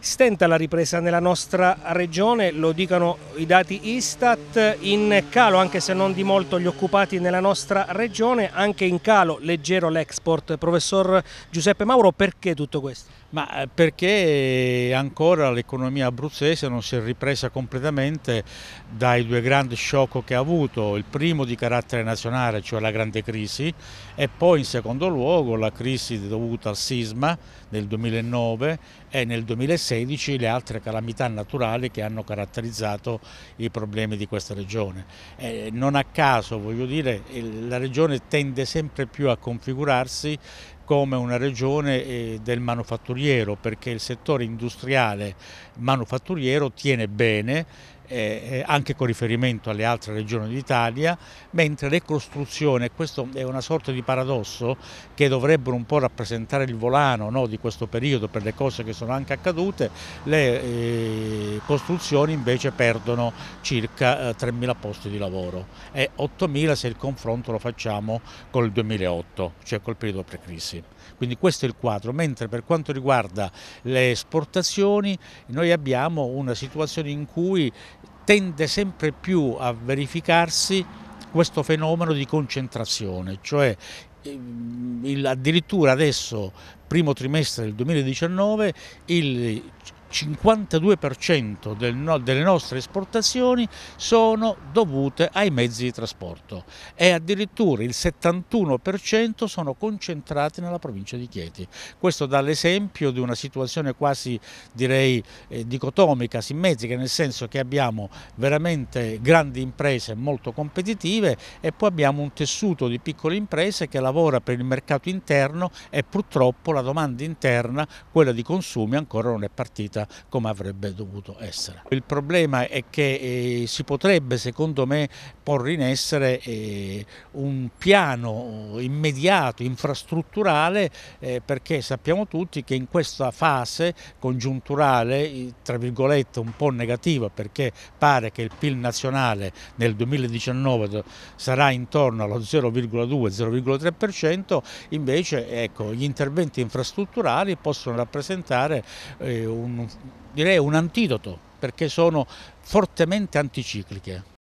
Stenta la ripresa nella nostra regione, lo dicono i dati Istat, in calo anche se non di molto gli occupati nella nostra regione, anche in calo leggero l'export. Professor Giuseppe Mauro, perché tutto questo? ma eh, perché ancora l'economia abruzzese non si è ripresa completamente dai due grandi shock che ha avuto, il primo di carattere nazionale, cioè la grande crisi, e poi in secondo luogo la crisi dovuta al sisma nel 2009 e nel 2016 le altre calamità naturali che hanno caratterizzato i problemi di questa regione. E eh, non a caso, voglio dire, la regione tende sempre più a configurarsi come una regione eh, del manufatturiero perché il settore industriale manufatturiero tiene bene eh, eh, anche con riferimento alle altre regioni d'Italia, mentre le costruzioni, questo è una sorta di paradosso che dovrebbero un po' rappresentare il volano no, di questo periodo per le cose che sono anche accadute, le eh, costruzioni invece perdono circa eh, 3.000 posti di lavoro e 8.000 se il confronto lo facciamo col 2008, cioè col periodo pre-crisi. Quindi questo è il quadro, mentre per quanto riguarda le esportazioni noi abbiamo una situazione in cui tende sempre più a verificarsi questo fenomeno di concentrazione, cioè ehm, addirittura adesso, primo trimestre del 2019, il 52% del no, delle nostre esportazioni sono dovute ai mezzi di trasporto e addirittura il 71% sono concentrati nella provincia di Chieti. Questo dà l'esempio di una situazione quasi direi eh, dicotomica, simmetrica, nel senso che abbiamo veramente grandi imprese molto competitive e poi abbiamo un tessuto di piccole imprese che lavora per il mercato interno e purtroppo la domanda interna, quella di consumi, ancora non è partita gestita come avrebbe dovuto essere. Il problema è che eh, si potrebbe secondo me porre in essere eh, un piano immediato, infrastrutturale, eh, perché sappiamo tutti che in questa fase congiunturale, tra virgolette un po' negativa, perché pare che il PIL nazionale nel 2019 sarà intorno allo 0,2-0,3%, invece ecco, gli interventi infrastrutturali possono rappresentare eh, un direi un antidoto perché sono fortemente anticicliche.